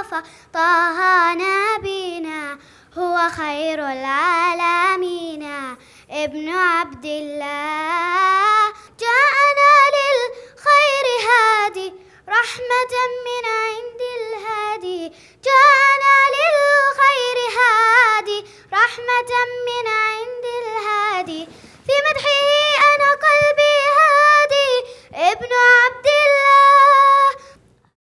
مصطفى طه نبينا هو خير العالمين ابن عبد الله جاءنا للخير هادي رحمة من عند الهادي جاءنا للخير هادي رحمة من